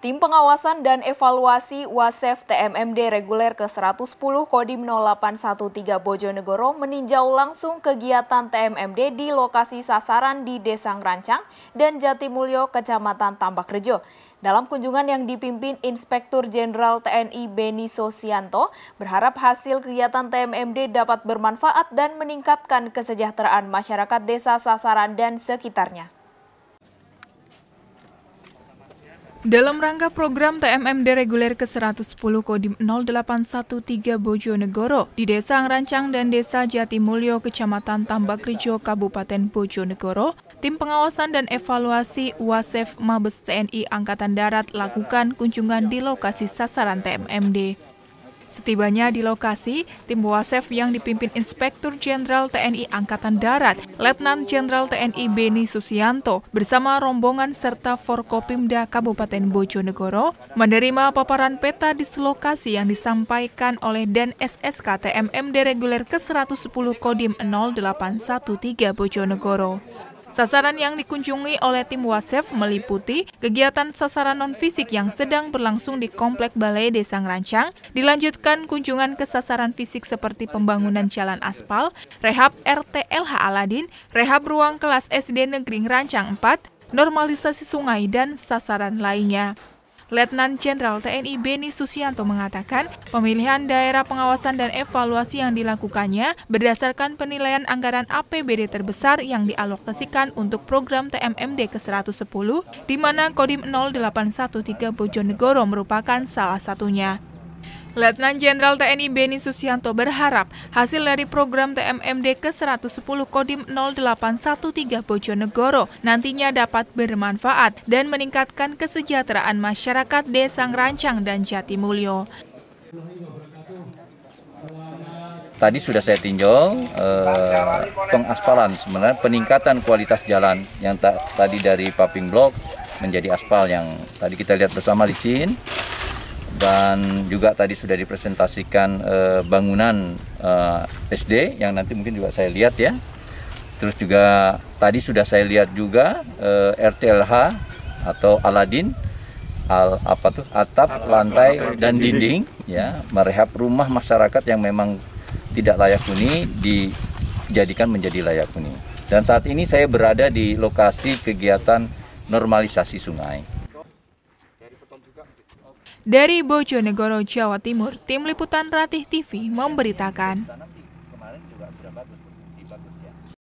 Tim Pengawasan dan Evaluasi Wasef TMMD Reguler ke-110 Kodim 0813 Bojonegoro meninjau langsung kegiatan TMMD di lokasi sasaran di Desa Rancang dan Jatimulyo, Kecamatan Tambak Rejo. Dalam kunjungan yang dipimpin Inspektur Jenderal TNI Beni Sosianto, berharap hasil kegiatan TMMD dapat bermanfaat dan meningkatkan kesejahteraan masyarakat desa sasaran dan sekitarnya. Dalam rangka program TMMD reguler ke-110 Kodim 0813 Bojonegoro di Desa Angrancang dan Desa Jatimulyo, Kecamatan Tambak Kabupaten Bojonegoro, Tim Pengawasan dan Evaluasi Wasef Mabes TNI Angkatan Darat lakukan kunjungan di lokasi sasaran TMMD. Setibanya di lokasi, tim Wasef yang dipimpin Inspektur Jenderal TNI Angkatan Darat, Letnan Jenderal TNI Beni Susianto, bersama rombongan serta Forkopimda Kabupaten Bojonegoro, menerima paparan peta di dislokasi yang disampaikan oleh Den SSK TMM Dereguler ke-110 Kodim 0813 Bojonegoro. Sasaran yang dikunjungi oleh tim Wasef meliputi kegiatan sasaran non-fisik yang sedang berlangsung di Komplek Balai Desa Ngerancang, dilanjutkan kunjungan ke sasaran fisik seperti pembangunan jalan aspal, rehab RTLH Aladin, rehab ruang kelas SD Negeri Ngerancang 4, normalisasi sungai, dan sasaran lainnya. Letnan Jenderal TNI Beni Susianto mengatakan, pemilihan daerah pengawasan dan evaluasi yang dilakukannya berdasarkan penilaian anggaran APBD terbesar yang dialokasikan untuk program TMMD ke-110, di mana Kodim 0813 Bojonegoro merupakan salah satunya. Letnan Jenderal TNI Beni Susianto berharap hasil dari program TMMD ke-110 Kodim 0813 Bojonegoro nantinya dapat bermanfaat dan meningkatkan kesejahteraan masyarakat Desa Rancang dan Jatimulyo. Tadi sudah saya tinjau eh, pengaspalan sebenarnya peningkatan kualitas jalan yang tadi dari paving block menjadi aspal yang tadi kita lihat bersama licin dan juga tadi sudah dipresentasikan uh, bangunan uh, eh, SD yang nanti mungkin juga saya lihat ya. Terus juga tadi sudah saya lihat juga uh, eh, RTLH atau Aladin al apa tuh atap, lantai dan dinding ya, merehab rumah masyarakat yang memang tidak layak huni dijadikan menjadi layak huni. Dan saat ini saya berada di lokasi kegiatan normalisasi sungai. Dari Bojonegoro, Jawa Timur, Tim Liputan Ratih TV memberitakan.